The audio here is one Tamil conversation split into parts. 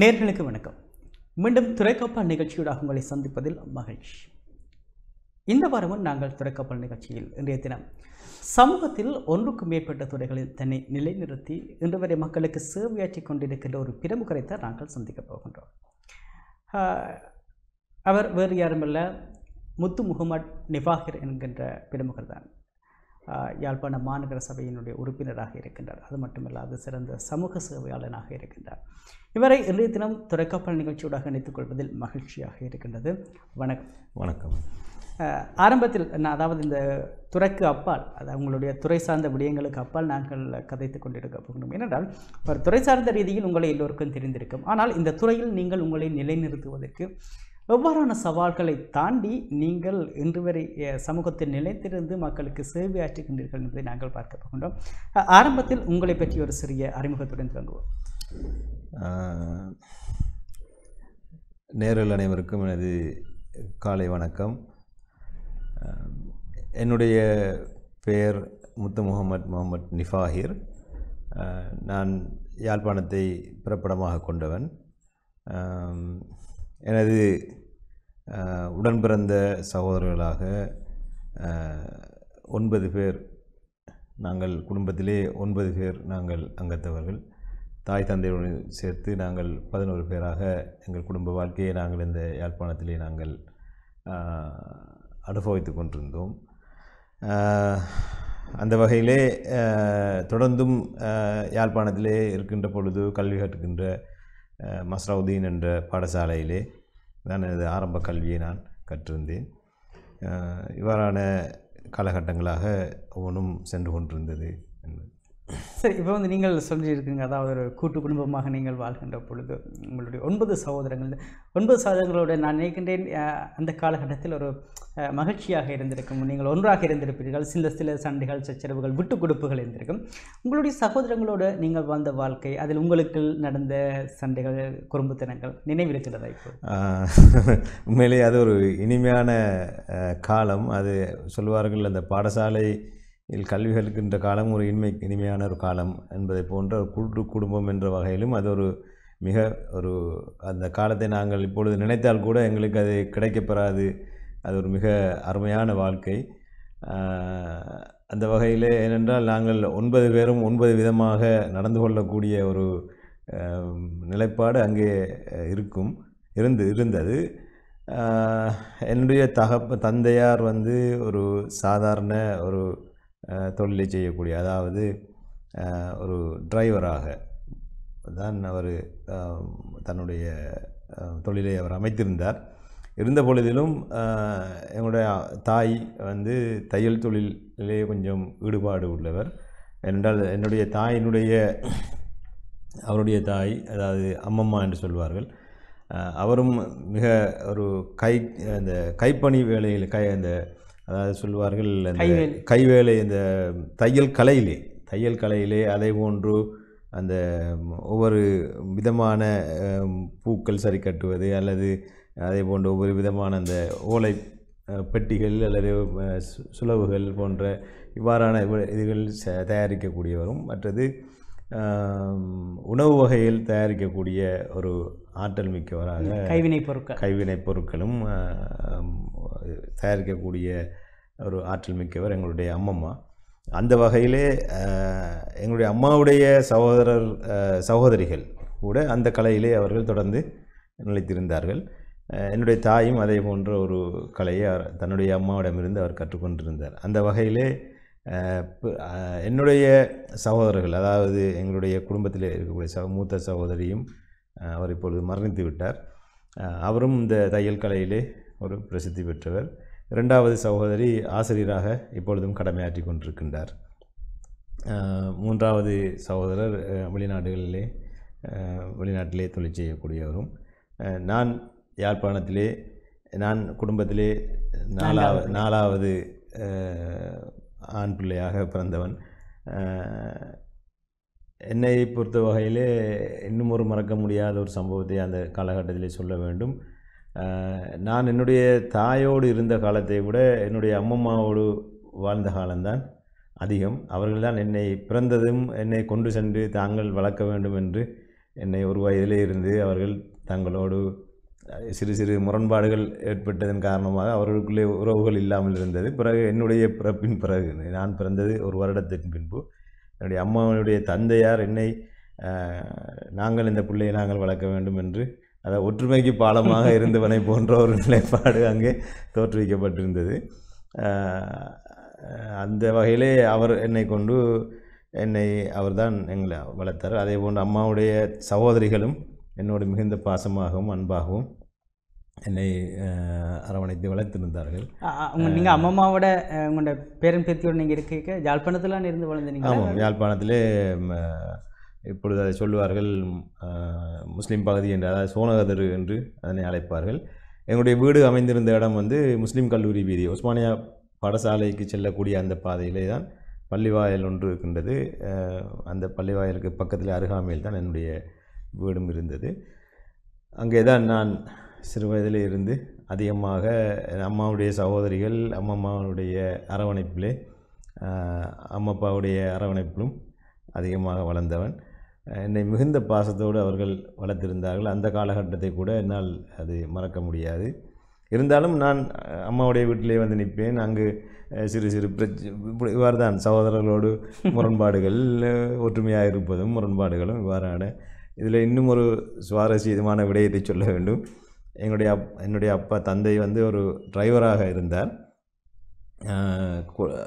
நேர்களுக்கு வணக்கம் மீண்டும் துறைக்கப்பல் நிகழ்ச்சியோட உங்களை சந்திப்பதில் மகிழ்ச்சி இந்த வாரமும் நாங்கள் துறைக்கப்பல் நிகழ்ச்சியில் இன்றைய தினம் சமூகத்தில் ஒன்றுக்கும் மேற்பட்ட துறைகளில் தன்னை நிலைநிறுத்தி இன்று வரை மக்களுக்கு சேவையாற்றி கொண்டிருக்கின்ற ஒரு பிரமுகரை தான் நாங்கள் சந்திக்க போகின்றோம் அவர் வேறு யாருமல்ல முத்து முகமது நிபாகர் என்கின்ற பிரமுகர் தான் யாழ்ப்பாண மாநகர சபையினுடைய உறுப்பினராக இருக்கின்றார் அது மட்டுமில்லாது சிறந்த சமூக சேவையாளனாக இருக்கின்றார் இவரை இன்றைய தினம் துறைக்கப்பல் நிகழ்ச்சியோடாக இணைத்துக் கொள்வதில் மகிழ்ச்சியாக இருக்கின்றது வணக்கம் வணக்கம் ஆரம்பத்தில் நான் அதாவது இந்த துறைக்கு அப்பால் அது உங்களுடைய துறை சார்ந்த விடயங்களுக்கு அப்பால் நாங்கள் கதைத்து கொண்டிருக்க போகணும் ஏனென்றால் ஒரு துறை சார்ந்த ரீதியில் உங்களை எல்லோருக்கும் தெரிந்திருக்கும் ஆனால் இந்த துறையில் நீங்கள் உங்களை நிலைநிறுத்துவதற்கு எவ்வாறான சவால்களை தாண்டி நீங்கள் இன்று வரை சமூகத்தில் நிலைத்திருந்து மக்களுக்கு சேவையாற்றுகின்றீர்கள் என்பதை நாங்கள் பார்க்க போகின்றோம் ஆரம்பத்தில் உங்களை பற்றி ஒரு சிறிய அறிமுகத்துடன் தொடங்குவோம் நேரில் அனைவருக்கும் எனது காலை வணக்கம் என்னுடைய பெயர் முத்து முகமது முகமது நிஃபாஹிர் நான் யாழ்ப்பாணத்தை பிறப்பிடமாக கொண்டவன் எனது உடன்பிறந்த சகோதரர்களாக ஒன்பது பேர் நாங்கள் குடும்பத்திலே ஒன்பது பேர் நாங்கள் அங்கத்தவர்கள் தாய் தந்தையுடன் சேர்த்து நாங்கள் பதினோரு பேராக எங்கள் குடும்ப வாழ்க்கையை நாங்கள் இந்த யாழ்ப்பாணத்திலே நாங்கள் அனுபவித்து கொண்டிருந்தோம் அந்த வகையிலே தொடர்ந்தும் யாழ்ப்பாணத்திலே இருக்கின்ற பொழுது கல்வி கற்றுக்கின்ற மஸ்ரவுதீன் என்ற பாடசாலையிலே தான் எனது ஆரம்ப கல்வியை நான் கற்றிருந்தேன் இவ்வாறான காலகட்டங்களாக ஒவ்வொன்றும் சென்று கொண்டிருந்தது சரி இப்போ வந்து நீங்கள் சொல்லியிருக்கீங்க அதாவது ஒரு கூட்டு குடும்பமாக நீங்கள் வாழ்கின்ற பொழுது உங்களுடைய ஒன்பது சகோதரங்கள் ஒன்பது சகோதரங்களோட நான் நினைக்கின்றேன் அந்த காலகட்டத்தில் ஒரு மகிழ்ச்சியாக இருந்திருக்கும் நீங்கள் ஒன்றாக இருந்திருப்பீர்கள் சில சில சண்டைகள் சச்சரவுகள் விட்டு கொடுப்புகள் இருந்திருக்கும் உங்களுடைய சகோதரங்களோடு நீங்கள் வாழ்ந்த வாழ்க்கை அதில் உங்களுக்கு நடந்த சண்டைகள் குறும்புத்தனங்கள் நினைவிருக்கிறதா இப்போ உண்மையிலேயே அது ஒரு இனிமையான காலம் அது சொல்வார்கள் அந்த பாடசாலை இதில் கல்விகளுக்கு இந்த காலம் ஒரு இன்மை இனிமையான ஒரு காலம் என்பதை போன்ற ஒரு கூட்டு குடும்பம் என்ற வகையிலும் அது ஒரு மிக ஒரு அந்த காலத்தை நாங்கள் இப்பொழுது நினைத்தால் கூட எங்களுக்கு அது கிடைக்கப்பெறாது அது ஒரு மிக அருமையான வாழ்க்கை அந்த வகையில் ஏனென்றால் நாங்கள் ஒன்பது பேரும் ஒன்பது விதமாக நடந்து கொள்ளக்கூடிய ஒரு நிலைப்பாடு அங்கே இருக்கும் இருந்து இருந்தது என்னுடைய தகப்ப தந்தையார் வந்து ஒரு சாதாரண ஒரு தொழிலை செய்யக்கூடிய அதாவது ஒரு டிரைவராக தான் அவர் தன்னுடைய தொழிலை அவர் அமைத்திருந்தார் இருந்த பொழுதிலும் எங்களுடைய தாய் வந்து தையல் தொழிலே கொஞ்சம் ஈடுபாடு உள்ளவர் என்றால் என்னுடைய தாயினுடைய அவருடைய தாய் அதாவது அம்மம்மா என்று சொல்வார்கள் அவரும் மிக ஒரு கை அந்த கைப்பணி வேலையில் கை அந்த அதாவது சொல்வார்கள் அந்த கைவேலை இந்த தையல் கலையிலே தையல் கலையிலே அதே போன்று அந்த ஒவ்வொரு விதமான பூக்கள் சரி கட்டுவது அல்லது அதே போன்ற ஒவ்வொரு விதமான அந்த ஓலை பெட்டிகள் அல்லது சுலவுகள் போன்ற இவ்வாறான இதுகள் தயாரிக்கக்கூடியவரும் மற்றது உணவு வகையில் தயாரிக்கக்கூடிய ஒரு ஆற்றல் மிக்கவராக கைவினை பொருட்கள் கைவினை பொருட்களும் தயாரிக்கக்கூடிய ஒரு ஆற்றல் மிக்கவர் எங்களுடைய அம்மம்மா அந்த வகையிலே எங்களுடைய அம்மாவுடைய சகோதரர் சகோதரிகள் கூட அந்த கலையிலே அவர்கள் தொடர்ந்து நிலைத்திருந்தார்கள் என்னுடைய தாயும் அதே போன்ற ஒரு கலையை அவர் தன்னுடைய அம்மாவிடமிருந்து அவர் கற்றுக்கொண்டிருந்தார் அந்த வகையிலே என்னுடைய சகோதரர்கள் அதாவது எங்களுடைய குடும்பத்தில் இருக்கக்கூடிய ச மூத்த சகோதரியும் அவர் இப்பொழுது மரணித்து விட்டார் அவரும் இந்த தையல் கலையிலே ஒரு பிரசித்தி பெற்றவர் இரண்டாவது சகோதரி ஆசிரியராக இப்பொழுதும் கடமையாற்றி கொண்டிருக்கின்றார் மூன்றாவது சகோதரர் வெளிநாடுகளிலே வெளிநாட்டிலே தொழில் செய்யக்கூடியவரும் நான் யாழ்ப்பாணத்திலே நான் குடும்பத்திலே நாலாவது நாலாவது ஆண் பிள்ளையாக பிறந்தவன் என்னை பொறுத்த வகையிலே இன்னும் ஒரு மறக்க முடியாத ஒரு சம்பவத்தை அந்த காலகட்டத்தில் சொல்ல வேண்டும் நான் என்னுடைய தாயோடு இருந்த காலத்தை விட என்னுடைய அம்மம்மாவோடு வாழ்ந்த காலம்தான் அதிகம் அவர்கள்தான் என்னை பிறந்ததும் என்னை கொண்டு சென்று தாங்கள் வளர்க்க வேண்டும் என்று என்னை ஒரு வயதிலே இருந்து அவர்கள் தங்களோடு சிறு சிறு முரண்பாடுகள் ஏற்பட்டதன் காரணமாக அவர்களுக்குள்ளே உறவுகள் இல்லாமல் இருந்தது பிறகு என்னுடைய பிறப்பின் பிறகு நான் பிறந்தது ஒரு வருடத்திற்கு பின்பு என்னுடைய அம்மாவுடைய தந்தையார் என்னை நாங்கள் இந்த பிள்ளையை நாங்கள் வளர்க்க வேண்டும் என்று அதை ஒற்றுமைக்கு பாலமாக இருந்தவனை போன்ற ஒரு நிலைப்பாடு அங்கே தோற்றுவிக்கப்பட்டிருந்தது அந்த வகையிலே அவர் என்னை கொண்டு என்னை அவர்தான் எங்களை வளர்த்தார் அதே போன்று அம்மாவுடைய சகோதரிகளும் என்னோடு மிகுந்த பாசமாகவும் அன்பாகவும் என்னை அரவணைத்து வளர்த்திருந்தார்கள் நீங்கள் அம்மாவோட உங்களோட பேரன் பேத்தியோடு நீங்கள் இருக்க யாழ்ப்பாணத்தில் இருந்து வளர்ந்தீங்க ஆமாம் யாழ்ப்பாணத்திலே இப்பொழுது அதை சொல்லுவார்கள் முஸ்லீம் பகுதி என்று அதாவது சோனகதர் என்று அதனை அழைப்பார்கள் எங்களுடைய வீடு அமைந்திருந்த இடம் வந்து முஸ்லீம் கல்லூரி வீதி உஸ்மானியா பாடசாலைக்கு செல்லக்கூடிய அந்த பாதையிலே தான் பள்ளிவாயல் ஒன்று இருக்கின்றது அந்த பள்ளிவாயலுக்கு பக்கத்தில் அருகாமையில் தான் என்னுடைய வீடும் இருந்தது அங்கே தான் நான் சிறு வயதில் இருந்து அதிகமாக அம்மாவுடைய சகோதரிகள் அம்மாவுடைய அரவணைப்பிலே அம்மப்பாவுடைய அரவணைப்பிலும் அதிகமாக வளர்ந்தவன் என்னை மிகுந்த பாசத்தோடு அவர்கள் வளர்த்திருந்தார்கள் அந்த காலகட்டத்தை கூட என்னால் அது மறக்க முடியாது இருந்தாலும் நான் அம்மாவுடைய வீட்டிலே வந்து நிற்பேன் அங்கு சிறு சிறு பிரச்சனை இவ்வாறு தான் சகோதரர்களோடு முரண்பாடுகள் ஒற்றுமையாக இருப்பதும் முரண்பாடுகளும் இவ்வாறான இதில் இன்னும் ஒரு சுவாரஸ்யமான விடயத்தை சொல்ல வேண்டும் எங்களுடைய அப் என்னுடைய அப்பா தந்தை வந்து ஒரு டிரைவராக இருந்தார்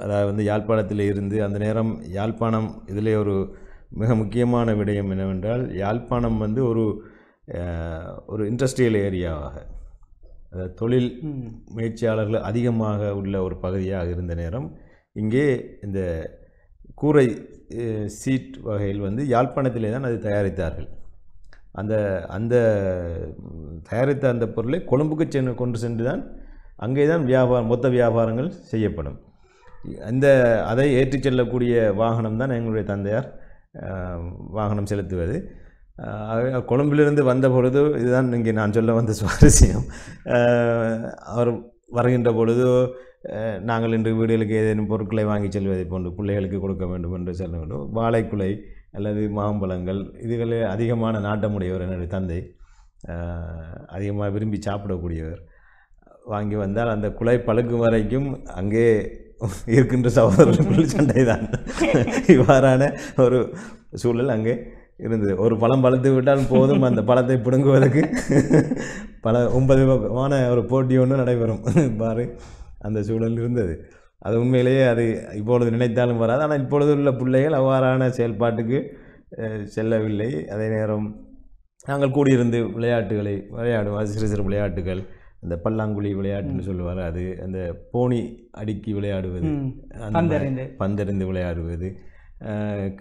அதாவது வந்து யாழ்ப்பாணத்தில் இருந்து அந்த நேரம் யாழ்ப்பாணம் இதில் ஒரு மிக முக்கியமான விடயம் என்னவென்றால் யாழ்ப்பாணம் வந்து ஒரு ஒரு இண்டஸ்ட்ரியல் ஏரியாவாக தொழில் முயற்சியாளர்கள் அதிகமாக உள்ள ஒரு பகுதியாக இருந்த நேரம் இங்கே இந்த கூரை சீட் வகையில் வந்து யாழ்ப்பாணத்திலே தான் அது தயாரித்தார்கள் அந்த அந்த தயாரித்த அந்த பொருளை கொழும்புக்கு சென்று கொண்டு சென்று தான் அங்கே தான் வியாபாரம் மொத்த வியாபாரங்கள் செய்யப்படும் அந்த அதை ஏற்றிச் செல்லக்கூடிய வாகனம் தான் எங்களுடைய தந்தையார் வாகனம் செலுத்துவது கொழும்பிலிருந்து வந்த பொழுது இதுதான் இங்கே நான் சொல்ல வந்த சுவாரஸ்யம் அவர் வருகின்ற பொழுது நாங்கள் இன்று வீடுகளுக்கு ஏதேனும் பொருட்களை வாங்கி செல்வதை போன்று பிள்ளைகளுக்கு கொடுக்க வேண்டும் என்று சொல்ல வேண்டும் வாழைக்குலை அல்லது மாம்பழங்கள் இதுகளே அதிகமான நாட்டமுடையவர் என்னுடைய தந்தை அதிகமாக விரும்பி சாப்பிடக்கூடியவர் வாங்கி வந்தால் அந்த குலை பழுக்கும் வரைக்கும் அங்கே இருக்கின்ற சகோதரர்கள் சண்டை தான் இவ்வாறான ஒரு சூழல் அங்கே இருந்தது ஒரு பழம் பழுத்து விட்டால் போதும் அந்த பழத்தை பிடுங்குவதற்கு பல ஒன்பது பக்கமான ஒரு போட்டி ஒன்று நடைபெறும் பாரு அந்த சூழல் இருந்தது அது உண்மையிலேயே அது இப்பொழுது நினைத்தாலும் வராது ஆனால் இப்பொழுது உள்ள பிள்ளைகள் அவ்வாறான செயல்பாட்டுக்கு செல்லவில்லை அதே நேரம் நாங்கள் கூடியிருந்து விளையாட்டுகளை விளையாடுவோம் சிறு சிறு விளையாட்டுகள் இந்த பல்லாங்குழி விளையாட்டுன்னு சொல்லுவார் அது அந்த போனி அடுக்கி விளையாடுவது பந்தறிந்து பந்தறிந்து விளையாடுவது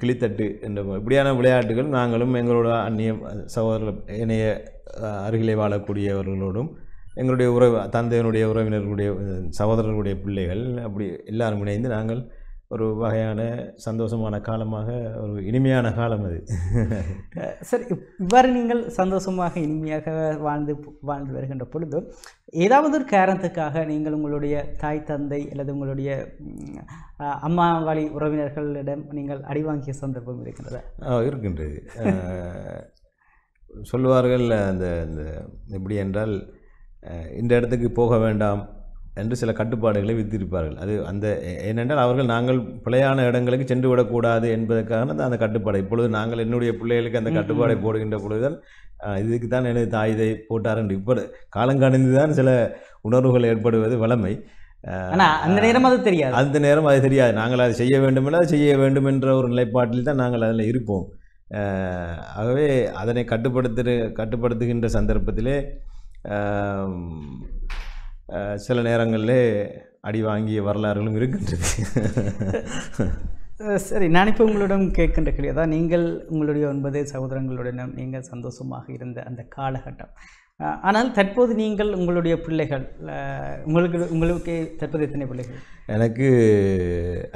கிளித்தட்டு என்ற இப்படியான விளையாட்டுகள் நாங்களும் எங்களோட அந்நிய சகோதர இணைய அருகிலே வாழக்கூடியவர்களோடும் எங்களுடைய உறவு தந்தையினுடைய உறவினர்களுடைய சகோதரர்களுடைய பிள்ளைகள் அப்படி எல்லாரும் இணைந்து நாங்கள் ஒரு வகையான சந்தோஷமான காலமாக ஒரு இனிமையான காலம் அது சார் இவ்வாறு நீங்கள் சந்தோஷமாக இனிமையாக வாழ்ந்து வாழ்ந்து வருகின்ற பொழுது ஏதாவது ஒரு காரணத்துக்காக நீங்கள் உங்களுடைய தாய் தந்தை அல்லது உங்களுடைய அம்மா வழி உறவினர்களிடம் நீங்கள் அடிவாங்கிய சந்தர்ப்பம் இருக்கின்றதா இருக்கின்றது சொல்லுவார்கள் அந்த இந்த எப்படி என்றால் இந்த இடத்துக்கு போக வேண்டாம் என்று சில கட்டுப்பாடுகளை விதித்திருப்பார்கள் அது அந்த ஏனென்றால் அவர்கள் நாங்கள் பிழையான இடங்களுக்கு சென்று விடக்கூடாது என்பதற்கான அந்த கட்டுப்பாடு இப்பொழுது நாங்கள் என்னுடைய பிள்ளைகளுக்கு அந்த கட்டுப்பாடை போடுகின்ற பொழுதுதான் இதுக்கு தான் எனது தாய் இதை போட்டார் என்று இப்போ காலங்கணிந்து தான் சில உணர்வுகள் ஏற்படுவது வளமை அந்த நேரம் அது தெரியாது அந்த நேரம் அது தெரியாது நாங்கள் அதை செய்ய வேண்டும் என்றால் செய்ய வேண்டும் என்ற ஒரு நிலைப்பாட்டில் தான் நாங்கள் அதில் இருப்போம் ஆகவே அதனை கட்டுப்படுத்து கட்டுப்படுத்துகின்ற சந்தர்ப்பத்திலே சில நேரங்களில் அடி வாங்கிய வரலாறுகளும் இருக்கின்றது சரி நான் இப்போ உங்களிடம் கேட்கின்ற கிடையாது நீங்கள் உங்களுடைய ஒன்பது சகோதரங்களுடனும் நீங்கள் சந்தோஷமாக இருந்த அந்த காலகட்டம் ஆனால் தற்போது நீங்கள் உங்களுடைய பிள்ளைகள் உங்களுக்கு உங்களுக்கு தற்போது எத்தனை பிள்ளைகள் எனக்கு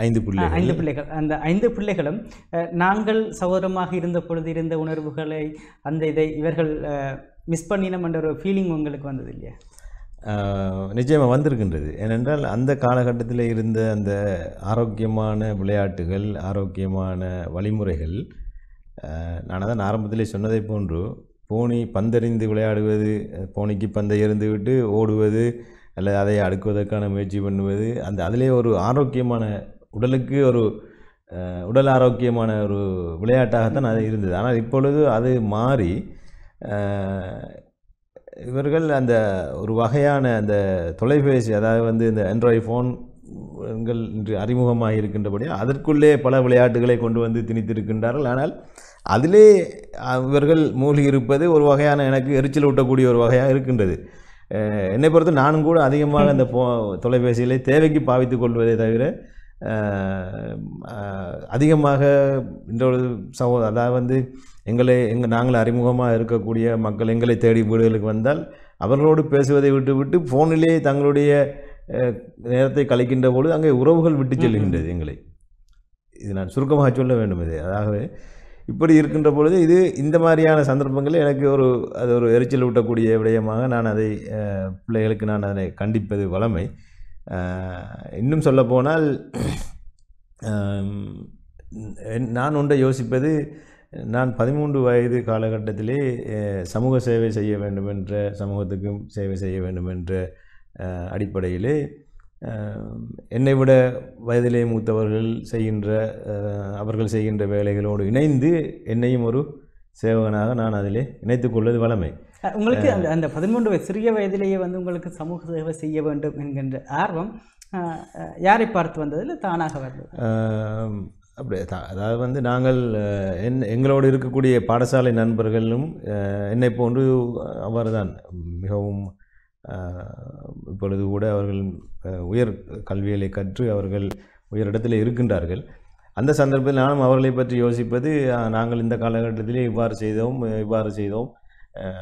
ஐந்து பிள்ளைகள் ஐந்து பிள்ளைகள் அந்த ஐந்து பிள்ளைகளும் நாங்கள் சகோதரமாக இருந்த பொழுது இருந்த உணர்வுகளை அந்த இதை இவர்கள் மிஸ் பண்ணினோம்ன்ற ஒரு ஃபீலிங் உங்களுக்கு வந்தது இல்லையா நிச்சயமாக வந்திருக்கின்றது ஏனென்றால் அந்த காலகட்டத்தில் இருந்த அந்த ஆரோக்கியமான விளையாட்டுகள் ஆரோக்கியமான வழிமுறைகள் நான் தான் ஆரம்பத்திலே சொன்னதை போன்று போனி பந்தறிந்து விளையாடுவது போனிக்கு பந்தை எறிந்து விட்டு ஓடுவது அல்லது அதை அடுக்குவதற்கான முயற்சி பண்ணுவது அந்த அதிலே ஒரு ஆரோக்கியமான உடலுக்கு ஒரு உடல் ஆரோக்கியமான ஒரு விளையாட்டாகத்தான் அது இருந்தது ஆனால் இப்பொழுது அது மாறி இவர்கள் அந்த ஒரு வகையான அந்த தொலைபேசி அதாவது வந்து இந்த ஆண்ட்ராய்டு ஃபோன் இன்று அறிமுகமாக இருக்கின்றபடி அதற்குள்ளே பல விளையாட்டுகளை கொண்டு வந்து திணித்திருக்கின்றார்கள் ஆனால் அதிலே இவர்கள் மூழ்கி இருப்பது ஒரு வகையான எனக்கு எரிச்சல் ஊட்டக்கூடிய ஒரு வகையாக இருக்கின்றது என்னை பொறுத்து நானும் கூட அதிகமாக அந்த போ தொலைபேசிகளை தேவைக்கு பாவித்து கொள்வதை தவிர அதிகமாக இன்றொரு சகோதர அதாவது வந்து எங்களை எங்கள் நாங்கள் அறிமுகமாக இருக்கக்கூடிய மக்கள் எங்களை தேடி வீடுகளுக்கு வந்தால் அவர்களோடு பேசுவதை விட்டுவிட்டு ஃபோனிலே தங்களுடைய நேரத்தை கழிக்கின்ற பொழுது அங்கே உறவுகள் விட்டு செல்கின்றது எங்களை இது நான் சுருக்கமாக சொல்ல வேண்டும் இது அதாகவே இப்படி இருக்கின்ற பொழுது இது இந்த மாதிரியான சந்தர்ப்பங்களில் எனக்கு ஒரு அது ஒரு எரிச்சல் ஊட்டக்கூடிய விடயமாக நான் அதை பிள்ளைகளுக்கு நான் அதனை கண்டிப்பது வளமை இன்னும் சொல்லப்போனால் நான் ஒன்றை யோசிப்பது நான் பதிமூன்று வயது காலகட்டத்திலே சமூக சேவை செய்ய வேண்டும் என்ற சமூகத்துக்கும் சேவை செய்ய வேண்டும் என்ற அடிப்படையிலே என்னை விட வயதிலே மூத்தவர்கள் செய்கின்ற அவர்கள் செய்கின்ற வேலைகளோடு இணைந்து என்னையும் ஒரு சேவகனாக நான் அதிலே கொள்வது வளமை உங்களுக்கு அந்த அந்த பதிமூன்று வயது சிறிய வயதிலேயே வந்து உங்களுக்கு சமூக சேவை செய்ய வேண்டும் என்கின்ற ஆர்வம் யாரை பார்த்து வந்ததில் தானாக வந்தது அப்படி தான் அதாவது வந்து நாங்கள் என் எங்களோடு இருக்கக்கூடிய பாடசாலை நண்பர்களும் என்னை போன்று அவர் தான் மிகவும் இப்பொழுது கூட அவர்கள் உயர் கல்விகளை கற்று அவர்கள் உயரிடத்தில் இருக்கின்றார்கள் அந்த சந்தர்ப்பத்தில் நானும் அவர்களை பற்றி யோசிப்பது நாங்கள் இந்த காலகட்டத்திலே இவ்வாறு செய்தோம் இவ்வாறு செய்தோம்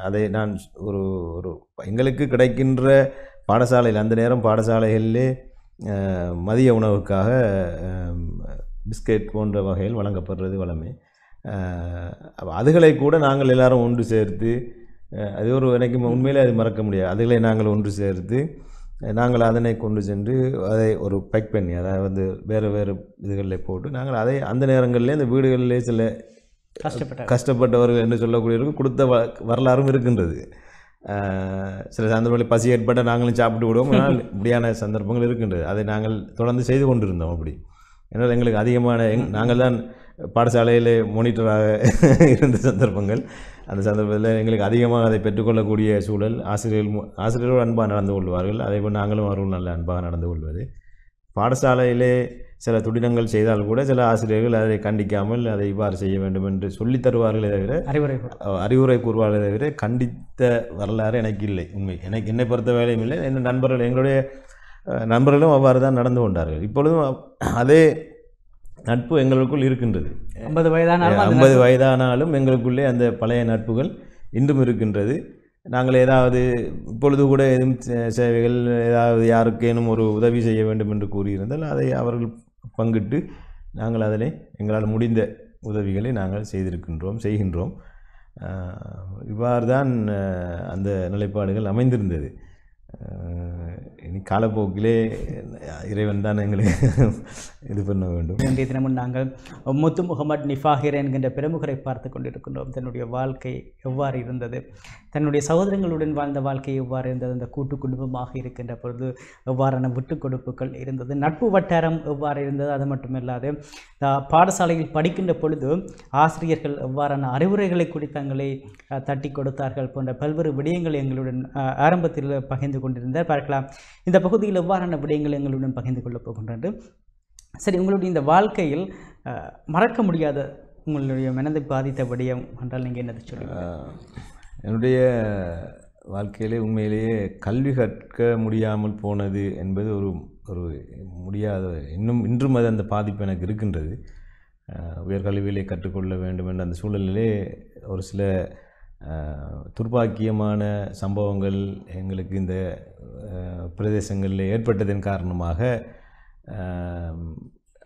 அதை நான் ஒரு ஒரு எங்களுக்கு கிடைக்கின்ற பாடசாலையில் அந்த நேரம் பாடசாலைகளிலே மதிய உணவுக்காக பிஸ்கட் போன்ற வகையில் வழங்கப்படுறது வளமை அதுகளை கூட நாங்கள் எல்லாரும் ஒன்று சேர்த்து அது ஒரு எனக்கு உண்மையிலே அது மறக்க முடியாது அதுகளை நாங்கள் ஒன்று சேர்த்து நாங்கள் அதனை கொண்டு சென்று அதை ஒரு பேக் பண்ணி அதை வந்து வேறு வேறு இதுகளில் போட்டு நாங்கள் அதை அந்த நேரங்களிலே அந்த வீடுகளிலே சில கஷ்டப்பட்ட கஷ்டப்பட்டவர்கள் என்று சொல்லக்கூடியவர்கள் கொடுத்த வ வரலாறும் இருக்கின்றது சில சந்தர்ப்பங்களில் பசி ஏற்பட்ட நாங்களும் சாப்பிட்டு விடுவோம் ஆனால் இப்படியான சந்தர்ப்பங்கள் இருக்கின்றது அதை நாங்கள் தொடர்ந்து செய்து கொண்டிருந்தோம் அப்படி ஏன்னால் எங்களுக்கு அதிகமான எங் நாங்கள் தான் பாடசாலையில் மோனிட்டராக இருந்த சந்தர்ப்பங்கள் அந்த சந்தர்ப்பத்தில் எங்களுக்கு அதிகமாக அதை பெற்றுக்கொள்ளக்கூடிய சூழல் ஆசிரியர்கள் ஆசிரியர்கள் அன்பாக நடந்து கொள்வார்கள் அதே போல் நாங்களும் அவர்கள் நல்ல அன்பாக நடந்து கொள்வது பாடசாலையிலே சில துடினங்கள் செய்தால் கூட சில ஆசிரியர்கள் அதை கண்டிக்காமல் அதை இவ்வாறு செய்ய வேண்டும் என்று சொல்லி தருவார்களே தவிர அறிவுரை அறிவுரை கூறுவார்களே தவிர கண்டித்த வரலாறு எனக்கு இல்லை உண்மை எனக்கு என்னை பொறுத்த வேலையும் இல்லை என் நண்பர்கள் எங்களுடைய நண்பர்களும் அவ்வாறு தான் நடந்து கொண்டார்கள் இப்பொழுதும் அதே நட்பு எங்களுக்குள் இருக்கின்றது ஐம்பது வயதானாலும் ஐம்பது வயதானாலும் எங்களுக்குள்ளே அந்த பழைய நட்புகள் இன்றும் இருக்கின்றது நாங்கள் ஏதாவது இப்பொழுது கூட எதுவும் சேவைகள் ஏதாவது யாருக்கேனும் ஒரு உதவி செய்ய வேண்டும் என்று கூறியிருந்தால் அதை அவர்கள் பங்கிட்டு நாங்கள் அதில் எங்களால் முடிந்த உதவிகளை நாங்கள் செய்திருக்கின்றோம் செய்கின்றோம் இவ்வாறு தான் அந்த நிலைப்பாடுகள் அமைந்திருந்தது இனி காலப்போக்கிலே இறைவன் தான் எங்களை இது பண்ண வேண்டும் இன்றைய தினமும் நாங்கள் முத்து முகமது நிஃபாகிர் என்கின்ற பிரமுகரை பார்த்து கொண்டிருக்கின்றோம் தன்னுடைய வாழ்க்கை எவ்வாறு இருந்தது தன்னுடைய சகோதரங்களுடன் வாழ்ந்த வாழ்க்கை எவ்வாறு இருந்தது அந்த கூட்டு குடும்பமாக இருக்கின்ற பொழுது எவ்வாறான விட்டுக் கொடுப்புகள் இருந்தது நட்பு வட்டாரம் எவ்வாறு இருந்தது அது மட்டுமில்லாது பாடசாலையில் படிக்கின்ற பொழுது ஆசிரியர்கள் எவ்வாறான அறிவுரைகளை குறித்தங்களை தட்டி கொடுத்தார்கள் போன்ற பல்வேறு விடயங்களை எங்களுடன் ஆரம்பத்தில் பகிர்ந்து கொண்டிருந்தார் பார்க்கலாம் இந்த பகுதியில் எவ்வாறான விடயங்கள் எங்களுடன் பகிர்ந்து கொள்ளப் போகின்றது சரி உங்களுடைய இந்த வாழ்க்கையில் மறக்க முடியாத உங்களுடைய மனதை பாதித்த விடயம் என்றால் நீங்கள் என்னது சொல்லுங்கள் என்னுடைய வாழ்க்கையிலே உண்மையிலேயே கல்வி கற்க முடியாமல் போனது என்பது ஒரு ஒரு முடியாத இன்னும் இன்றும் அது அந்த பாதிப்பு எனக்கு இருக்கின்றது உயர்கல்வியிலே கற்றுக்கொள்ள வேண்டும் என்ற அந்த சூழலிலே ஒரு சில துர்பாக்கியமான சம்பவங்கள் எங்களுக்கு இந்த பிரதேசங்களில் ஏற்பட்டதன் காரணமாக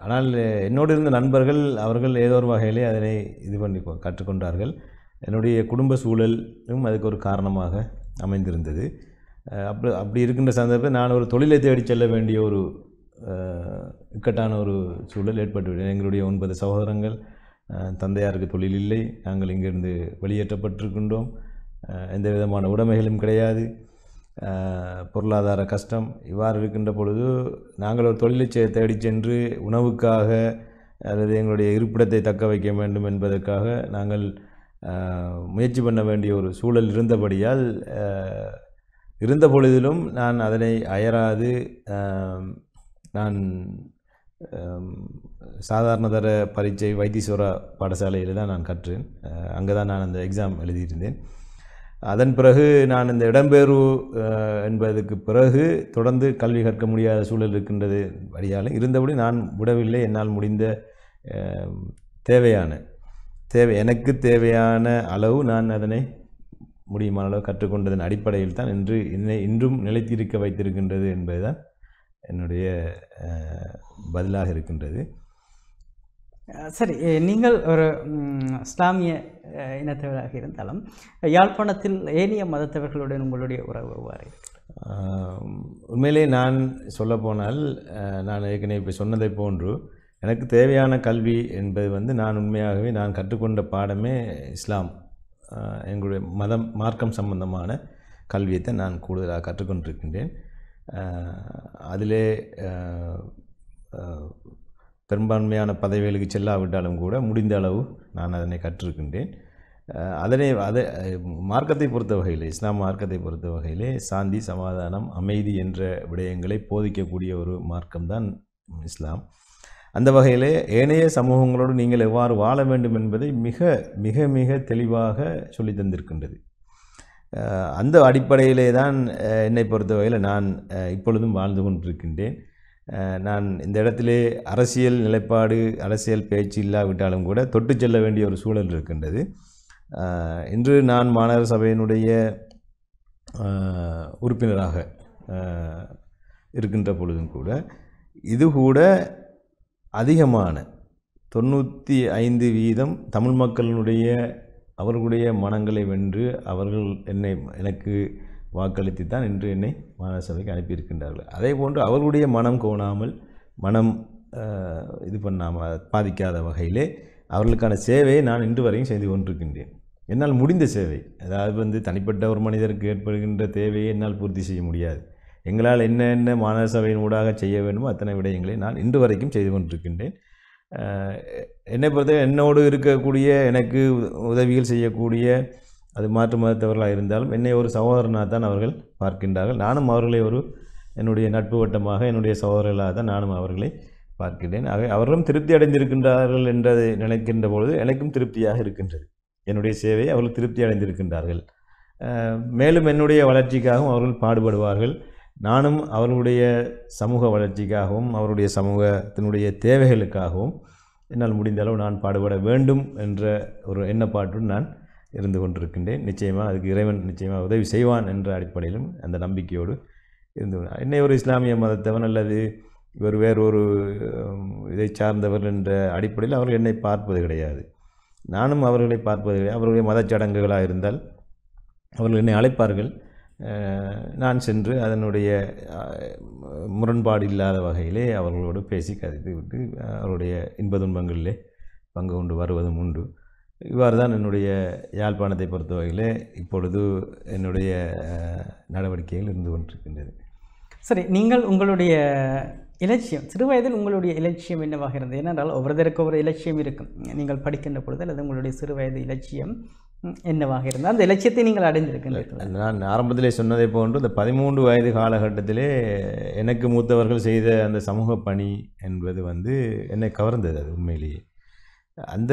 ஆனால் என்னோடு இருந்த நண்பர்கள் அவர்கள் ஏதோ ஒரு வகையிலே அதனை இது பண்ணி கற்றுக்கொண்டார்கள் என்னுடைய குடும்ப சூழலும் அதுக்கு ஒரு காரணமாக அமைந்திருந்தது அப்படி அப்படி இருக்கின்ற சந்தர்ப்பத்தில் நான் ஒரு தொழிலை தேடி செல்ல வேண்டிய ஒரு இக்கட்டான ஒரு சூழல் ஏற்பட்டுவிட்டது எங்களுடைய ஒன்பது சகோதரங்கள் தந்தையாருக்கு தொழில் இல்லை நாங்கள் இங்கிருந்து வெளியேற்றப்பட்டிருக்கின்றோம் எந்த விதமான உடைமைகளும் கிடையாது பொருளாதார கஷ்டம் இவ்வாறு இருக்கின்ற பொழுது நாங்கள் ஒரு தொழிலை தேடி சென்று உணவுக்காக அல்லது எங்களுடைய இருப்பிடத்தை தக்க வைக்க வேண்டும் என்பதற்காக நாங்கள் முயற்சி பண்ண வேண்டிய ஒரு சூழல் இருந்தபடியால் இருந்த பொழுதிலும் நான் அதனை அயராது நான் சாதாரணதர பரீட்சை வைத்தீஸ்வர பாடசாலையில் தான் நான் கற்றேன் அங்கே தான் நான் அந்த எக்ஸாம் எழுதியிருந்தேன் அதன் பிறகு நான் இந்த இடம்பெயர்வு என்பதற்கு பிறகு தொடர்ந்து கல்வி கற்க முடியாத சூழல் இருக்கின்றது வழியால் இருந்தபடி நான் விடவில்லை என்னால் முடிந்த தேவையான தேவை எனக்கு தேவையான அளவு நான் அதனை முடியுமான அளவு கற்றுக்கொண்டதன் அடிப்படையில் தான் இன்று இன்னை இன்றும் நிலைத்திருக்க வைத்திருக்கின்றது என்பதுதான் என்னுடைய பதிலாக இருக்கின்றது சரி நீங்கள் ஒரு இஸ்லாமிய இனத்தவராக இருந்தாலும் யாழ்ப்பாணத்தில் ஏனைய மதத்தவர்களுடன் உங்களுடைய உறவு வருவார் உண்மையிலே நான் சொல்லப்போனால் நான் ஏற்கனவே இப்போ சொன்னதை போன்று எனக்கு தேவையான கல்வி என்பது வந்து நான் உண்மையாகவே நான் கற்றுக்கொண்ட பாடமே இஸ்லாம் எங்களுடைய மதம் மார்க்கம் சம்பந்தமான கல்வியத்தை நான் கூடுதலாக கற்றுக்கொண்டிருக்கின்றேன் அதிலே பெரும்பான்மையான பதவிகளுக்கு செல்லாவிட்டாலும் கூட முடிந்த அளவு நான் அதனை கற்றிருக்கின்றேன் அதனை அதை மார்க்கத்தை பொறுத்த வகையில் இஸ்லாம் மார்க்கத்தை பொறுத்த வகையிலே சாந்தி சமாதானம் அமைதி என்ற விடயங்களை போதிக்கக்கூடிய ஒரு மார்க்கம்தான் இஸ்லாம் அந்த வகையிலே ஏனைய சமூகங்களோடு நீங்கள் எவ்வாறு வாழ வேண்டும் என்பதை மிக மிக மிக தெளிவாக சொல்லி தந்திருக்கின்றது அந்த அடிப்படையிலே தான் என்னை பொறுத்த வகையில் நான் இப்பொழுதும் வாழ்ந்து கொண்டிருக்கின்றேன் நான் இந்த இடத்திலே அரசியல் நிலைப்பாடு அரசியல் பேச்சு இல்லாவிட்டாலும் கூட தொட்டு செல்ல வேண்டிய ஒரு சூழல் இருக்கின்றது இன்று நான் மாநகர சபையினுடைய உறுப்பினராக இருக்கின்ற பொழுதும் கூட இது கூட அதிகமான தொண்ணூற்றி ஐந்து வீதம் தமிழ் மக்களினுடைய அவர்களுடைய மனங்களை வென்று அவர்கள் என்னை எனக்கு வாக்களித்து தான் இன்று என்னை மாநில சபைக்கு அனுப்பியிருக்கின்றார்கள் அதே போன்று அவர்களுடைய மனம் கோணாமல் மனம் இது பண்ணாமல் பாதிக்காத வகையிலே அவர்களுக்கான சேவையை நான் இன்று வரையும் செய்து கொண்டிருக்கின்றேன் என்னால் முடிந்த சேவை அதாவது வந்து தனிப்பட்ட ஒரு மனிதருக்கு ஏற்படுகின்ற தேவையை என்னால் பூர்த்தி செய்ய முடியாது எங்களால் என்னென்ன மாநில சபையின் ஊடாக செய்ய வேண்டுமோ அத்தனை விடயங்களை நான் இன்று வரைக்கும் செய்து கொண்டிருக்கின்றேன் என்னை பொறுத்த என்னோடு இருக்கக்கூடிய எனக்கு உதவிகள் செய்யக்கூடிய அது மாற்று மதத்தவர்களாக இருந்தாலும் என்னை ஒரு சகோதரனாக தான் அவர்கள் பார்க்கின்றார்கள் நானும் அவர்களை ஒரு என்னுடைய நட்பு வட்டமாக என்னுடைய சகோதரர்களாக தான் நானும் அவர்களை பார்க்கின்றேன் அவை அவர்களும் திருப்தி அடைந்திருக்கின்றார்கள் என்றதை நினைக்கின்ற பொழுது எனக்கும் திருப்தியாக இருக்கின்றது என்னுடைய சேவையை அவர்கள் திருப்தி அடைந்திருக்கின்றார்கள் மேலும் என்னுடைய வளர்ச்சிக்காகவும் அவர்கள் பாடுபடுவார்கள் நானும் அவர்களுடைய சமூக வளர்ச்சிக்காகவும் அவருடைய சமூகத்தினுடைய தேவைகளுக்காகவும் என்னால் முடிந்த அளவு நான் பாடுபட வேண்டும் என்ற ஒரு எண்ணப்பாட்டுடன் நான் இருந்து கொண்டிருக்கின்றேன் நிச்சயமாக அதுக்கு இறைவன் நிச்சயமாக உதவி செய்வான் என்ற அடிப்படையிலும் அந்த நம்பிக்கையோடு இருந்து என்னை ஒரு இஸ்லாமிய மதத்தவன் அல்லது இவர் வேறொரு இதை சார்ந்தவர் என்ற அடிப்படையில் அவர்கள் என்னை பார்ப்பது கிடையாது நானும் அவர்களை பார்ப்பது கிடையாது அவர்களுடைய மதச்சடங்குகளாக இருந்தால் அவர்கள் என்னை அழைப்பார்கள் நான் சென்று அதனுடைய முரண்பாடு இல்லாத வகையிலே அவர்களோடு பேசி கதைத்து விட்டு அவருடைய இன்ப துன்பங்களிலே பங்கு கொண்டு வருவதும் உண்டு இவ்வாறு தான் என்னுடைய யாழ்ப்பாணத்தை பொறுத்த வகையில் இப்பொழுது என்னுடைய நடவடிக்கைகள் இருந்து கொண்டிருக்கின்றது சரி நீங்கள் உங்களுடைய இலட்சியம் சிறு வயதில் உங்களுடைய இலட்சியம் என்னவாக இருந்தது ஏனென்றால் ஒவ்வொருத்தருக்கு ஒரு இலட்சியம் இருக்கும் நீங்கள் படிக்கின்ற பொழுது அல்லது உங்களுடைய சிறு வயது இலட்சியம் என்னவாக இருந்தால் அந்த இலட்சியத்தை நீங்கள் அடைந்திருக்கின்றீர்கள் நான் ஆரம்பத்திலே சொன்னதை போன்று இந்த பதிமூன்று வயது காலகட்டத்திலே எனக்கு மூத்தவர்கள் செய்த அந்த சமூக பணி என்பது வந்து என்னை கவர்ந்தது அது உண்மையிலேயே அந்த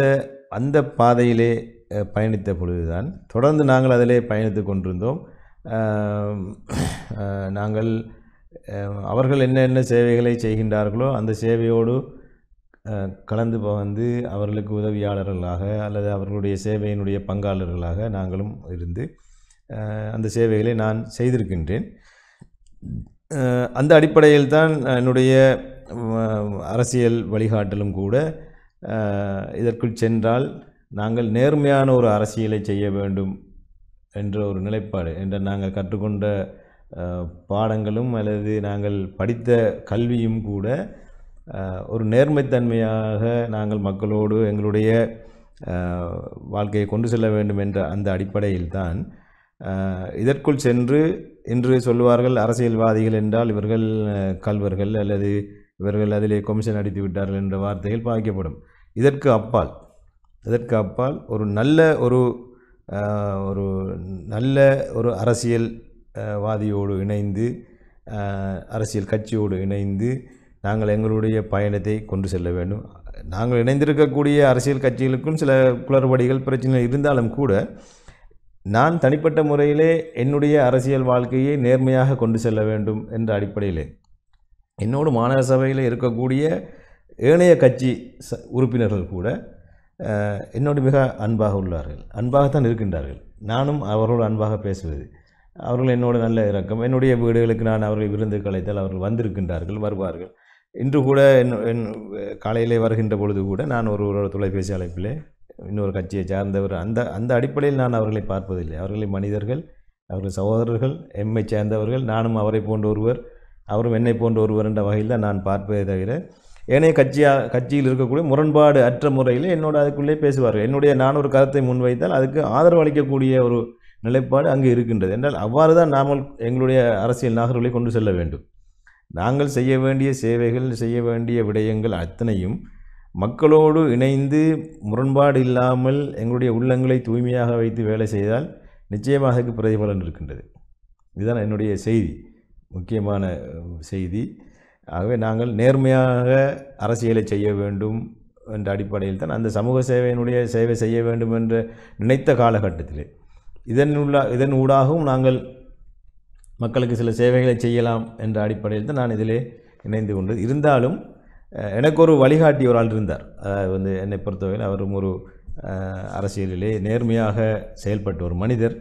அந்த பாதையிலே பயணித்த பொழுதுதான் தொடர்ந்து நாங்கள் அதிலே பயணித்து கொண்டிருந்தோம் நாங்கள் அவர்கள் என்னென்ன சேவைகளை செய்கின்றார்களோ அந்த சேவையோடு கலந்து வந்து அவர்களுக்கு உதவியாளர்களாக அல்லது அவர்களுடைய சேவையினுடைய பங்காளர்களாக நாங்களும் இருந்து அந்த சேவைகளை நான் செய்திருக்கின்றேன் அந்த அடிப்படையில் தான் என்னுடைய அரசியல் வழிகாட்டலும் கூட இதற்குள் சென்றால் நாங்கள் நேர்மையான ஒரு அரசியலை செய்ய வேண்டும் என்ற ஒரு நிலைப்பாடு என்ற நாங்கள் கற்றுக்கொண்ட பாடங்களும் அல்லது நாங்கள் படித்த கல்வியும் கூட ஒரு நேர்மைத்தன்மையாக நாங்கள் மக்களோடு எங்களுடைய வாழ்க்கையை கொண்டு செல்ல வேண்டும் என்ற அந்த அடிப்படையில்தான் இதற்குள் சென்று இன்று சொல்லுவார்கள் அரசியல்வாதிகள் என்றால் இவர்கள் கல்வர்கள் அல்லது இவர்கள் அதிலே கொமிஷன் அடித்து விட்டார்கள் என்ற வார்த்தைகள் பாதிக்கப்படும் இதற்கு அப்பால் இதற்கு அப்பால் ஒரு நல்ல ஒரு ஒரு நல்ல ஒரு அரசியல் வாதியோடு இணைந்து அரசியல் கட்சியோடு இணைந்து நாங்கள் எங்களுடைய பயணத்தை கொண்டு செல்ல வேண்டும் நாங்கள் இணைந்திருக்கக்கூடிய அரசியல் கட்சிகளுக்கும் சில குளறுபடிகள் பிரச்சனைகள் இருந்தாலும் கூட நான் தனிப்பட்ட முறையிலே என்னுடைய அரசியல் வாழ்க்கையை நேர்மையாக கொண்டு செல்ல வேண்டும் என்ற அடிப்படையில் என்னோடு மாநகர சபையில் இருக்கக்கூடிய ஏனைய கட்சி ச உறுப்பினர்கள் கூட என்னோடு மிக அன்பாக உள்ளார்கள் அன்பாகத்தான் இருக்கின்றார்கள் நானும் அவர்களோடு அன்பாக பேசுவது அவர்கள் என்னோடு நல்ல இறக்கம் என்னுடைய வீடுகளுக்கு நான் அவர்கள் விருந்து கலைத்தால் அவர்கள் வந்திருக்கின்றார்கள் வருவார்கள் இன்று கூட என் காலையிலே வருகின்ற பொழுது கூட நான் ஒரு ஒரு தொலைபேசி அழைப்பிலே இன்னொரு கட்சியை சார்ந்தவர் அந்த அந்த அடிப்படையில் நான் அவர்களை பார்ப்பதில்லை அவர்களை மனிதர்கள் அவர்கள் சகோதரர்கள் எம்மை சேர்ந்தவர்கள் நானும் அவரை போன்ற ஒருவர் அவரும் என்னை போன்ற ஒருவர் என்ற வகையில் தான் நான் பார்ப்பதை தவிர ஏனைய கட்சியாக கட்சியில் இருக்கக்கூடிய முரண்பாடு அற்ற முறையில் என்னோட அதுக்குள்ளே பேசுவார்கள் என்னுடைய நான் ஒரு கருத்தை முன்வைத்தால் அதுக்கு ஆதரவு அளிக்கக்கூடிய ஒரு நிலைப்பாடு அங்கு இருக்கின்றது என்றால் அவ்வாறு தான் நாமல் எங்களுடைய அரசியல் நாகர்களை கொண்டு செல்ல வேண்டும் நாங்கள் செய்ய வேண்டிய சேவைகள் செய்ய வேண்டிய விடயங்கள் அத்தனையும் மக்களோடு இணைந்து முரண்பாடு இல்லாமல் எங்களுடைய உள்ளங்களை தூய்மையாக வைத்து வேலை செய்தால் நிச்சயமாக பிரதிபலன் இருக்கின்றது இதுதான் என்னுடைய செய்தி முக்கியமான செய்தி ஆகவே நாங்கள் நேர்மையாக அரசியலை செய்ய வேண்டும் என்ற அடிப்படையில் தான் அந்த சமூக சேவையினுடைய சேவை செய்ய வேண்டும் என்ற நினைத்த காலகட்டத்தில் இதன் உள்ள இதன் ஊடாகவும் நாங்கள் மக்களுக்கு சில சேவைகளை செய்யலாம் என்ற அடிப்படையில் தான் நான் இதிலே இணைந்து கொண்டு இருந்தாலும் எனக்கு ஒரு வழிகாட்டி ஒரு ஆள் இருந்தார் அதாவது வந்து என்னை பொறுத்தவரையில் அவரும் ஒரு அரசியலிலே நேர்மையாக செயல்பட்ட ஒரு மனிதர்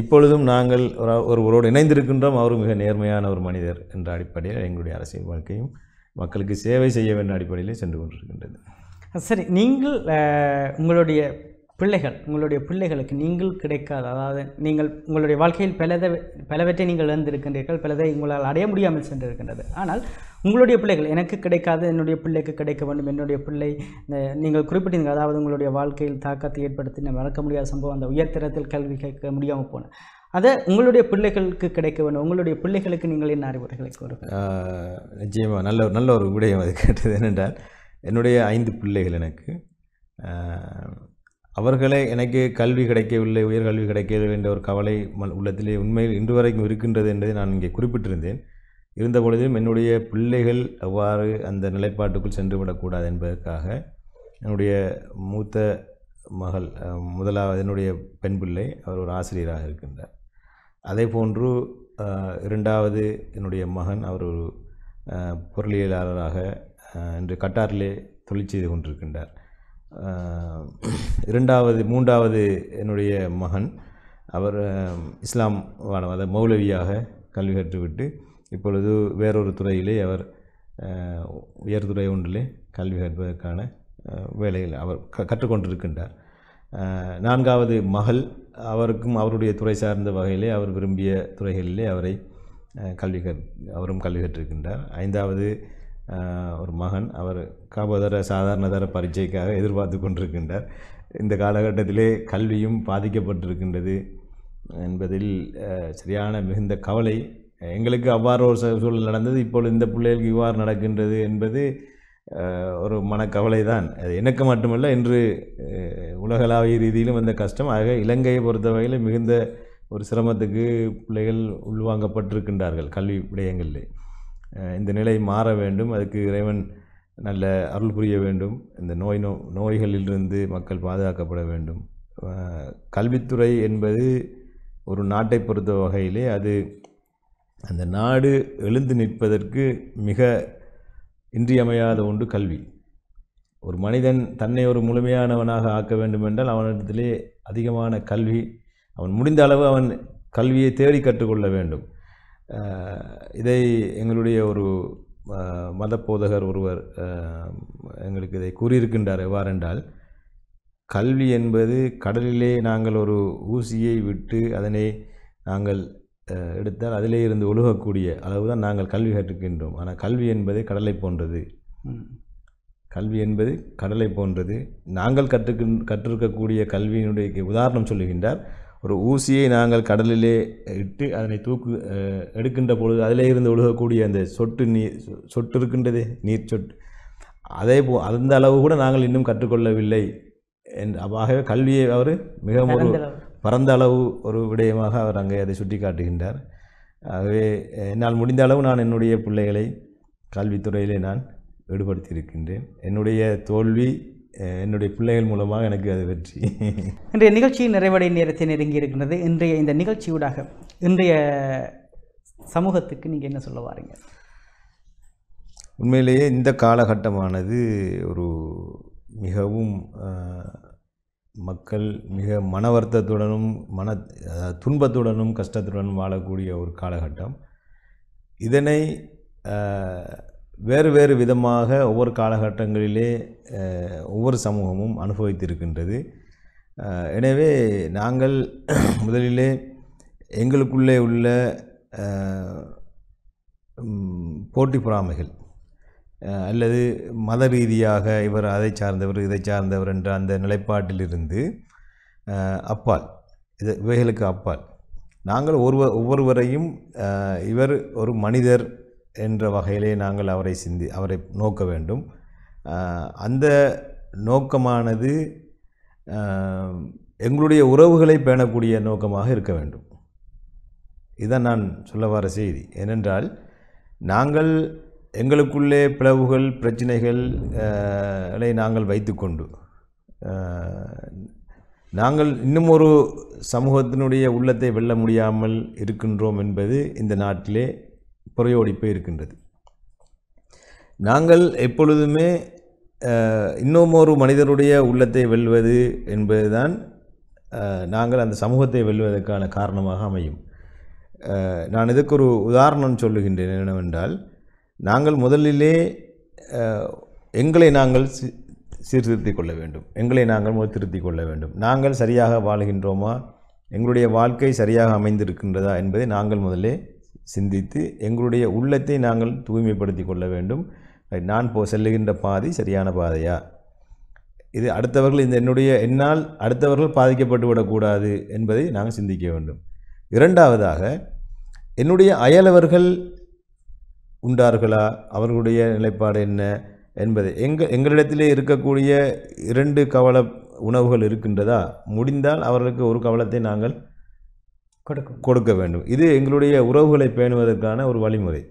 இப்பொழுதும் நாங்கள் ஒரு ஒருவரோடு இணைந்திருக்கின்றோம் அவரும் மிக நேர்மையான ஒரு மனிதர் என்ற அடிப்படையில் எங்களுடைய அரசியல் வாழ்க்கையும் மக்களுக்கு சேவை செய்ய வேண்டிய அடிப்படையிலே சென்று கொண்டிருக்கின்றது சரி நீங்கள் உங்களுடைய பிள்ளைகள் உங்களுடைய பிள்ளைகளுக்கு நீங்கள் கிடைக்காது அதாவது நீங்கள் உங்களுடைய வாழ்க்கையில் பலதை பலவற்றை நீங்கள் இழந்திருக்கின்றீர்கள் பலதை உங்களால் அடைய முடியாமல் சென்றிருக்கின்றது ஆனால் உங்களுடைய பிள்ளைகள் எனக்கு கிடைக்காது என்னுடைய பிள்ளைக்கு கிடைக்க வேண்டும் என்னுடைய பிள்ளை நீங்கள் குறிப்பிட்டீங்க அதாவது உங்களுடைய வாழ்க்கையில் தாக்கத்தை ஏற்படுத்தின மறக்க முடியாத சம்பவம் அந்த உயர்த்தரத்தில் கல்வி கேட்க முடியாமல் போன அதை உங்களுடைய பிள்ளைகளுக்கு கிடைக்க வேண்டும் உங்களுடைய பிள்ளைகளுக்கு நீங்கள் என்ன அறிவுரைகளை கூறுங்கள் நிச்சயமாக நல்ல நல்ல ஒரு விடயம் அது கேட்டது என்னென்றால் என்னுடைய ஐந்து பிள்ளைகள் எனக்கு அவர்களே எனக்கு கல்வி கிடைக்கவில்லை உயர்கல்வி கிடைக்கவில்லை என்ற ஒரு கவலை உள்ளத்திலே உண்மையில் இன்று வரைக்கும் இருக்கின்றது என்பதை நான் இங்கே குறிப்பிட்டிருந்தேன் இருந்த பொழுதிலும் என்னுடைய பிள்ளைகள் அவ்வாறு அந்த நிலைப்பாட்டுக்குள் சென்றுவிடக்கூடாது என்பதற்காக என்னுடைய மூத்த மகள் முதலாவது என்னுடைய பெண் பிள்ளை அவர் ஒரு ஆசிரியராக இருக்கின்றார் அதே போன்று இரண்டாவது என்னுடைய மகன் அவர் ஒரு பொருளியலாளராக இன்று கட்டாரிலே தொழில் செய்து கொண்டிருக்கின்றார் இரண்டாவது மூன்றாவது என்னுடைய மகன் அவர் இஸ்லாம் அதை மௌலவியாக கல்வி கற்றுவிட்டு இப்பொழுது வேறொரு துறையிலே அவர் உயர்துறை ஒன்றிலே கல்வி கற்பதற்கான வேலையில் அவர் க கற்றுக்கொண்டிருக்கின்றார் நான்காவது மகள் அவருக்கும் அவருடைய துறை சார்ந்த வகையிலே அவர் விரும்பிய துறைகளிலே அவரை கல்வி கற் அவரும் கல்வி கற்றிருக்கின்றார் ஐந்தாவது ஒரு மகன் அவர் காபோதர சாதாரணதர பரீட்சைக்காக எதிர்பார்த்து கொண்டிருக்கின்றார் இந்த காலகட்டத்திலே கல்வியும் பாதிக்கப்பட்டிருக்கின்றது என்பதில் சரியான மிகுந்த கவலை எங்களுக்கு அவ்வாறு ஒரு சூழல் நடந்தது இப்பொழுது இந்த பிள்ளைகளுக்கு இவ்வாறு நடக்கின்றது என்பது ஒரு மனக்கவலை தான் அது எனக்கு மட்டுமல்ல இன்று உலகளாவிய ரீதியிலும் வந்த கஷ்டம் ஆக இலங்கையை பொறுத்த வகையில் மிகுந்த ஒரு சிரமத்துக்கு பிள்ளைகள் உள்வாங்கப்பட்டிருக்கின்றார்கள் கல்வி விடயங்களில் இந்த நிலை மாற வேண்டும் அதுக்கு இறைவன் நல்ல அருள் புரிய வேண்டும் இந்த நோய் நோ நோய்களிலிருந்து மக்கள் பாதுகாக்கப்பட வேண்டும் கல்வித்துறை என்பது ஒரு நாட்டை பொறுத்த வகையிலே அது அந்த நாடு எழுந்து நிற்பதற்கு மிக இன்றியமையாத ஒன்று கல்வி ஒரு மனிதன் தன்னை ஒரு முழுமையானவனாக ஆக்க வேண்டுமென்றால் அவனிடத்திலே அதிகமான கல்வி அவன் முடிந்த அளவு அவன் கல்வியை தேடி கற்றுக்கொள்ள வேண்டும் இதை எங்களுடைய ஒரு மத போதகர் ஒருவர் எங்களுக்கு இதை கூறியிருக்கின்றார் எவ்வாறென்றால் கல்வி என்பது கடலிலே நாங்கள் ஒரு ஊசியை விட்டு அதனை நாங்கள் எடுத்தால் அதிலே இருந்து ஒழுகக்கூடிய அளவு தான் நாங்கள் கல்வி கற்றுக்கின்றோம் ஆனால் கல்வி என்பது கடலை போன்றது கல்வி என்பது கடலை போன்றது நாங்கள் கற்றுக்கின் கற்றிருக்கக்கூடிய கல்வியினுடைய உதாரணம் சொல்லுகின்றார் ஒரு ஊசியை நாங்கள் கடலிலே இட்டு அதனை தூக்கு எடுக்கின்ற பொழுது அதிலே இருந்து ஒழுகக்கூடிய அந்த சொட்டு நீர் சொட்டு இருக்கின்றதே நீர் சொட்டு அதே போ அந்த அளவு கூட நாங்கள் இன்னும் கற்றுக்கொள்ளவில்லை என்று ஆகவே கல்வியை அவர் மிகவும் ஒரு பரந்த அளவு ஒரு விடயமாக அவர் அங்கே அதை சுட்டி காட்டுகின்றார் ஆகவே என்னால் முடிந்த அளவு நான் என்னுடைய பிள்ளைகளை கல்வித்துறையிலே நான் ஈடுபடுத்தியிருக்கின்றேன் என்னுடைய தோல்வி என்னுடைய பிள்ளைகள் மூலமாக எனக்கு அது வெற்றி இன்றைய நிகழ்ச்சி நிறைவடை நேரத்தை நெருங்கி இருக்கின்றது இன்றைய இந்த நிகழ்ச்சியூடாக இன்றைய சமூகத்துக்கு நீங்கள் என்ன சொல்ல வாருங்க உண்மையிலேயே இந்த காலகட்டமானது ஒரு மிகவும் மக்கள் மிக மன வருத்தத்துடனும் மன துன்பத்துடனும் கஷ்டத்துடனும் வாழக்கூடிய ஒரு காலகட்டம் இதனை வேறு வேறு விதமாக ஒவ்வொரு காலகட்டங்களிலே ஒவ்வொரு சமூகமும் அனுபவித்திருக்கின்றது எனவே நாங்கள் முதலிலே எங்களுக்குள்ளே உள்ள போட்டி பொறாமைகள் அல்லது மத ரீதியாக இவர் அதை சார்ந்தவர் இதை சார்ந்தவர் என்ற அந்த நிலைப்பாட்டிலிருந்து அப்பால் இது இவைகளுக்கு அப்பால் நாங்கள் ஒருவ ஒவ்வொருவரையும் இவர் ஒரு மனிதர் என்ற வகையிலே நாங்கள் அவரை சிந்தி அவரை நோக்க வேண்டும் அந்த நோக்கமானது எங்களுடைய உறவுகளை பேணக்கூடிய நோக்கமாக இருக்க வேண்டும் இதுதான் நான் சொல்ல வர செய்தி ஏனென்றால் நாங்கள் எங்களுக்குள்ளே பிளவுகள் பிரச்சனைகள் நாங்கள் வைத்துக்கொண்டு நாங்கள் இன்னும் ஒரு சமூகத்தினுடைய உள்ளத்தை வெல்ல முடியாமல் இருக்கின்றோம் என்பது இந்த நாட்டிலே புறையோடி இருக்கின்றது நாங்கள் எப்பொழுதுமே இன்னுமொரு மனிதருடைய உள்ளத்தை வெல்வது என்பதுதான் நாங்கள் அந்த சமூகத்தை வெல்வதற்கான காரணமாக அமையும் நான் இதுக்கு ஒரு உதாரணம் சொல்லுகின்றேன் என்னவென்றால் நாங்கள் முதலிலே எங்களை நாங்கள் சீர்திருத்திக் கொள்ள வேண்டும் எங்களை நாங்கள் முதல் திருத்திக் கொள்ள வேண்டும் நாங்கள் சரியாக வாழ்கின்றோமா எங்களுடைய வாழ்க்கை சரியாக அமைந்திருக்கின்றதா என்பதை நாங்கள் முதலே சிந்தித்து எங்களுடைய உள்ளத்தை நாங்கள் தூய்மைப்படுத்தி கொள்ள வேண்டும் நான் போ செல்லுகின்ற பாதை சரியான பாதையா இது அடுத்தவர்கள் இந்த என்னுடைய என்னால் அடுத்தவர்கள் பாதிக்கப்பட்டு விடக்கூடாது என்பதை நாங்கள் சிந்திக்க வேண்டும் இரண்டாவதாக என்னுடைய அயலவர்கள் உண்டார்களா அவர்களுடைய நிலைப்பாடு என்ன என்பதை எங்கள் எங்களிடத்திலே இருக்கக்கூடிய இரண்டு கவல உணவுகள் இருக்கின்றதா முடிந்தால் அவர்களுக்கு ஒரு கவலத்தை நாங்கள் கொடுக்கும் கொடுக்க வேண்டும் இது எங்களுடைய உறவுகளை பேணுவதற்கான ஒரு வழிமுறை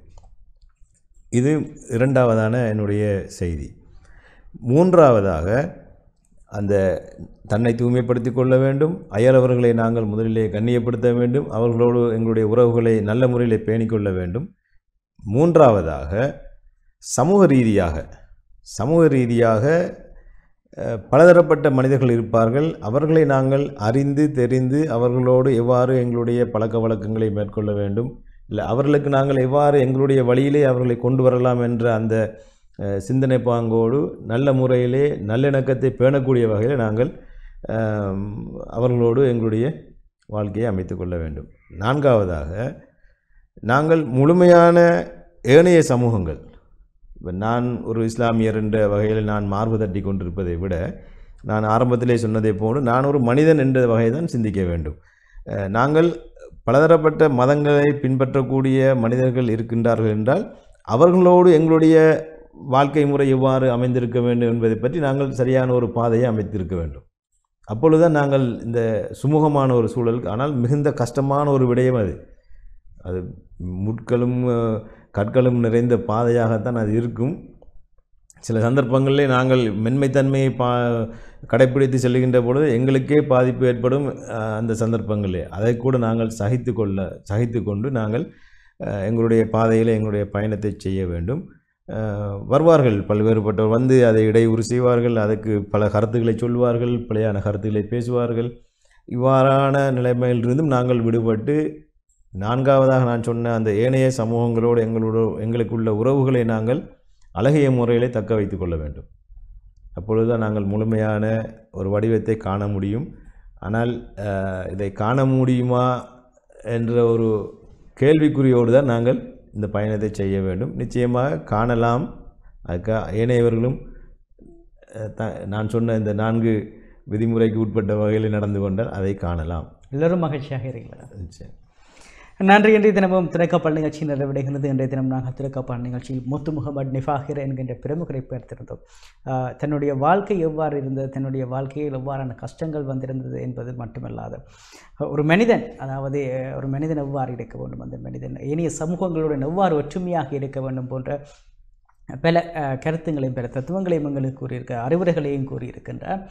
இது இரண்டாவதான என்னுடைய செய்தி மூன்றாவதாக அந்த தன்னை தூய்மைப்படுத்திக் கொள்ள வேண்டும் அயலவர்களை நாங்கள் முதலிலே கண்ணியப்படுத்த வேண்டும் அவர்களோடு எங்களுடைய உறவுகளை நல்ல முறையில் பேணிக்கொள்ள வேண்டும் மூன்றாவதாக சமூக ரீதியாக சமூக ரீதியாக பலதரப்பட்ட மனிதர்கள் இருப்பார்கள் அவர்களை நாங்கள் அறிந்து தெரிந்து அவர்களோடு எவ்வாறு எங்களுடைய பழக்க வழக்கங்களை மேற்கொள்ள வேண்டும் இல்லை அவர்களுக்கு நாங்கள் எவ்வாறு எங்களுடைய வழியிலே அவர்களை கொண்டு வரலாம் என்ற அந்த சிந்தனை பாங்கோடு நல்ல முறையிலே நல்லிணக்கத்தை பேணக்கூடிய வகையில் நாங்கள் அவர்களோடு எங்களுடைய வாழ்க்கையை அமைத்து கொள்ள வேண்டும் நான்காவதாக நாங்கள் முழுமையான ஏனைய சமூகங்கள் இப்போ நான் ஒரு இஸ்லாமியர் என்ற வகையில் நான் மார்பு தட்டி கொண்டிருப்பதை விட நான் ஆரம்பத்திலே சொன்னதை போன்று நான் ஒரு மனிதன் என்ற வகையை தான் சிந்திக்க வேண்டும் நாங்கள் பலதரப்பட்ட மதங்களை பின்பற்றக்கூடிய மனிதர்கள் இருக்கின்றார்கள் என்றால் அவர்களோடு எங்களுடைய வாழ்க்கை முறை எவ்வாறு அமைந்திருக்க வேண்டும் என்பதை பற்றி நாங்கள் சரியான ஒரு பாதையை அமைத்திருக்க வேண்டும் அப்பொழுதுதான் நாங்கள் இந்த சுமூகமான ஒரு சூழலுக்கு ஆனால் மிகுந்த கஷ்டமான ஒரு விடயம் அது அது முட்களும் கற்களும் நிறைந்த பாதையாகத்தான் அது இருக்கும் சில சந்தர்ப்பங்களிலே நாங்கள் மென்மைத்தன்மையை பா கடைப்பிடித்து செல்கின்ற பொழுது எங்களுக்கே பாதிப்பு ஏற்படும் அந்த சந்தர்ப்பங்களே அதை கூட நாங்கள் சகித்து கொள்ள சகித்து கொண்டு நாங்கள் எங்களுடைய பாதையில் எங்களுடைய பயணத்தை செய்ய வேண்டும் வருவார்கள் பல்வேறுபட்டவர் வந்து அதை இடையூறு செய்வார்கள் அதுக்கு பல கருத்துக்களை சொல்வார்கள் பிழையான கருத்துக்களை பேசுவார்கள் இவ்வாறான நிலைமையிலிருந்தும் நாங்கள் விடுபட்டு நான்காவதாக நான் சொன்ன அந்த ஏனைய சமூகங்களோடு எங்களோட எங்களுக்குள்ள உறவுகளை நாங்கள் அழகிய முறையிலே தக்க வைத்து கொள்ள வேண்டும் அப்பொழுது தான் நாங்கள் முழுமையான ஒரு வடிவத்தை காண முடியும் ஆனால் இதை காண முடியுமா என்ற ஒரு கேள்விக்குறியோடு தான் நாங்கள் இந்த பயணத்தை செய்ய வேண்டும் நிச்சயமாக காணலாம் அதுக்காக ஏனையவர்களும் த நான் சொன்ன இந்த நான்கு விதிமுறைக்கு உட்பட்ட வகையில் நடந்து கொண்டால் அதை காணலாம் எல்லோரும் மகிழ்ச்சியாக இருக்கிறார் சரி நன்றி இன்றைய தினமும் திரைக்கப்பல் நிகழ்ச்சி நிறைவடைகிறது இன்றைய தினம் நாங்கள் திரைக்கப்பல் நிகழ்ச்சியில் முத்து முகமது நிஃபாகிர் என்கின்ற பிரமுகரை பார்த்திருந்தோம் தன்னுடைய வாழ்க்கை எவ்வாறு இருந்தது தன்னுடைய வாழ்க்கையில் எவ்வாறான கஷ்டங்கள் வந்திருந்தது என்பது மட்டுமல்லாது ஒரு மனிதன் அதாவது ஒரு மனிதன் எவ்வாறு இருக்க வேண்டும் அந்த மனிதன் இனிய சமூகங்களுடன் எவ்வாறு ஒற்றுமையாக இருக்க வேண்டும் போன்ற பல கருத்துங்களையும் பல தத்துவங்களையும் எங்களுக்கு கூறியிருக்க அறிவுரைகளையும் கூறியிருக்கின்றார்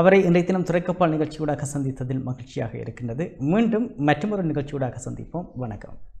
அவரை இன்றைய தினம் துறைக்கப்பால் நிகழ்ச்சியூடாக சந்தித்ததில் மகிழ்ச்சியாக இருக்கின்றது மீண்டும் மற்றொரு நிகழ்ச்சியூடாக சந்திப்போம் வணக்கம்